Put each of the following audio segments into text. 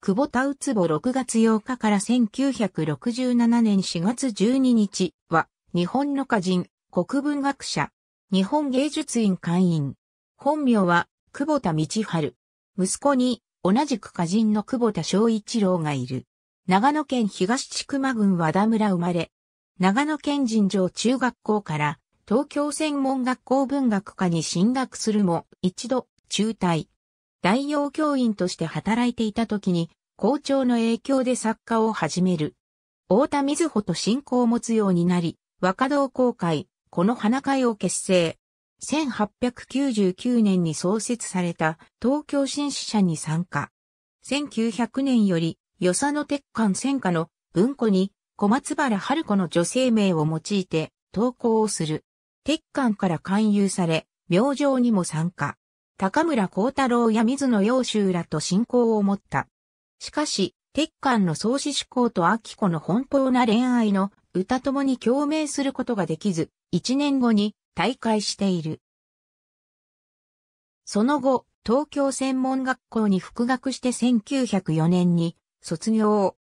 久保田うつぼ6月8日から1967年4月12日は、日本の歌人、国文学者、日本芸術院会員。本名は、久保田道春。息子に、同じく歌人の久保田昭一郎がいる。長野県東千曲郡和田村生まれ。長野県人常中学校から、東京専門学校文学科に進学するも、一度、中退。代用教員として働いていた時に、校長の影響で作家を始める。大田瑞穂と親交を持つようになり、若道公会、この花会を結成。1899年に創設された東京新支社に参加。1900年より、与謝野鉄管戦科の文庫に小松原春子の女性名を用いて投稿をする。鉄管から勧誘され、明星にも参加。高村光太郎や水野洋州らと信仰を持った。しかし、鉄管の創始志向と秋子の奔放な恋愛の歌ともに共鳴することができず、一年後に大会している。その後、東京専門学校に復学して1904年に卒業。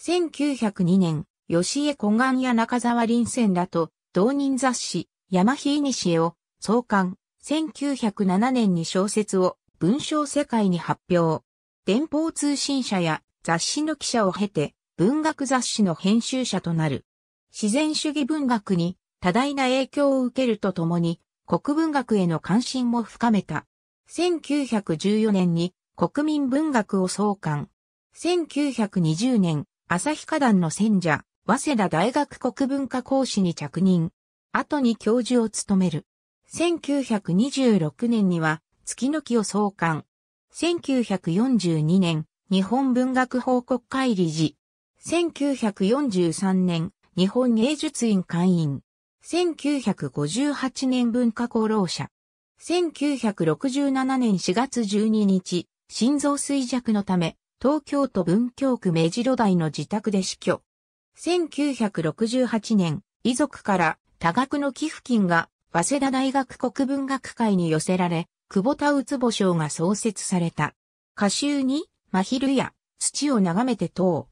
1902年、吉江古岩や中沢林泉らと同人雑誌山日西を創刊。1907年に小説を文章世界に発表。電報通信社や雑誌の記者を経て、文学雑誌の編集者となる。自然主義文学に多大な影響を受けるとともに、国文学への関心も深めた。1914年に国民文学を創刊。1920年、旭花壇の選者、早稲田大学国文化講師に着任。後に教授を務める。1926年には、月の木を創刊。1942年、日本文学報告会理事。1943年、日本芸術院会員。1958年文化功労者。1967年4月12日、心臓衰弱のため、東京都文京区目白台の自宅で死去。1968年、遺族から多額の寄付金が、早稲田大学国文学会に寄せられ、久保田宇ツボ賞が創設された。歌集に、真昼や、土を眺めて等。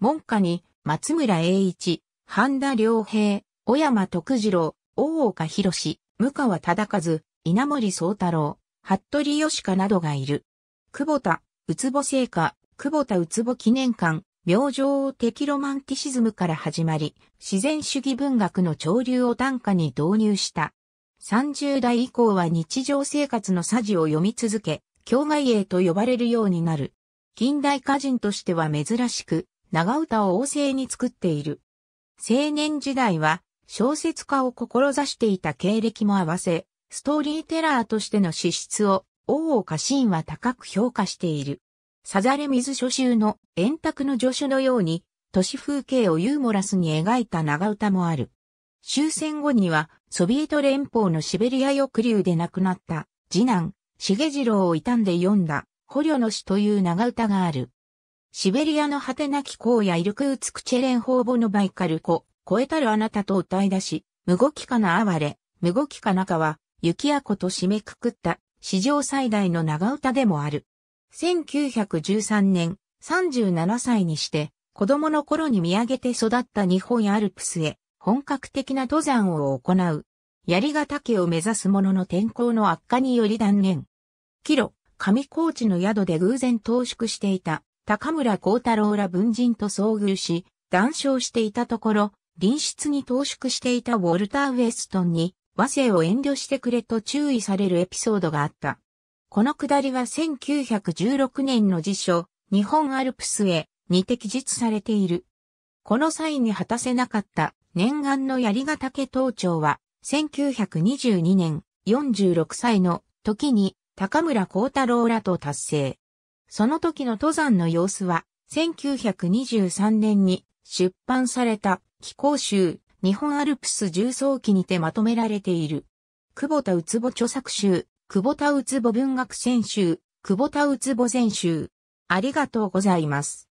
門下に、松村栄一、半田良平、小山徳次郎、大岡博士、向川忠和、稲森宗太郎、服部義家などがいる。久保田、宇ツボ、聖火、久保田宇ツボ記念館、明星的ロマンティシズムから始まり、自然主義文学の潮流を短歌に導入した。30代以降は日常生活のサジを読み続け、境外英と呼ばれるようになる。近代歌人としては珍しく、長唄を旺盛に作っている。青年時代は小説家を志していた経歴も合わせ、ストーリーテラーとしての資質を、大岡真は高く評価している。さざれ水初集の円卓の助手のように、都市風景をユーモラスに描いた長唄もある。終戦後には、ソビエト連邦のシベリア抑留で亡くなった、次男、重次郎を悼んで読んだ、捕虜の詩という長歌がある。シベリアの果てなき荒野イルクーツクチェレン方母のバイカル湖、超えたるあなたと歌い出し、無動きかな哀れ、無動きかなかは、雪やこと締めくくった、史上最大の長唄でもある。1913年、37歳にして、子供の頃に見上げて育った日本アルプスへ、本格的な登山を行う。槍ヶ岳を目指す者の天候の悪化により断念。キロ、上高地の宿で偶然投宿していた高村光太郎ら文人と遭遇し、談笑していたところ、隣室に投宿していたウォルター・ウェストンに和声を遠慮してくれと注意されるエピソードがあった。この下りは1916年の辞書、日本アルプスへに適実されている。この際に果たせなかった念願の槍ヶ岳登頂は、1922年、46歳の時に高村光太郎らと達成。その時の登山の様子は、1923年に出版された気候集日本アルプス重層機にてまとめられている。久保田うつぼ著作集、久保田うつぼ文学選集、久保田うつぼ全集。ありがとうございます。